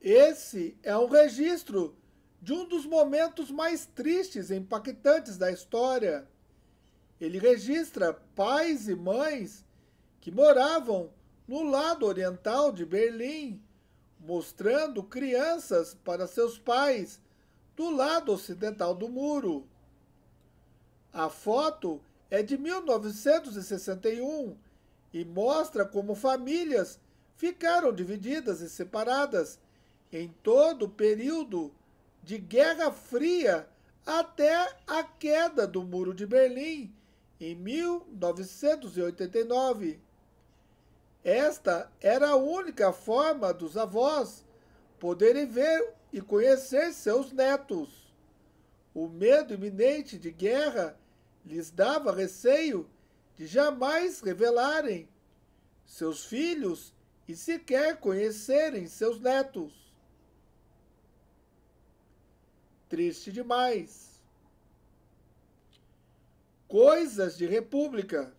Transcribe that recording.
Esse é um registro de um dos momentos mais tristes e impactantes da história. Ele registra pais e mães que moravam no lado oriental de Berlim, mostrando crianças para seus pais do lado ocidental do muro. A foto é de 1961 e mostra como famílias ficaram divididas e separadas em todo o período de Guerra Fria até a queda do Muro de Berlim em 1989. Esta era a única forma dos avós poderem ver e conhecer seus netos. O medo iminente de guerra lhes dava receio de jamais revelarem seus filhos e sequer conhecerem seus netos. Triste demais. Coisas de República.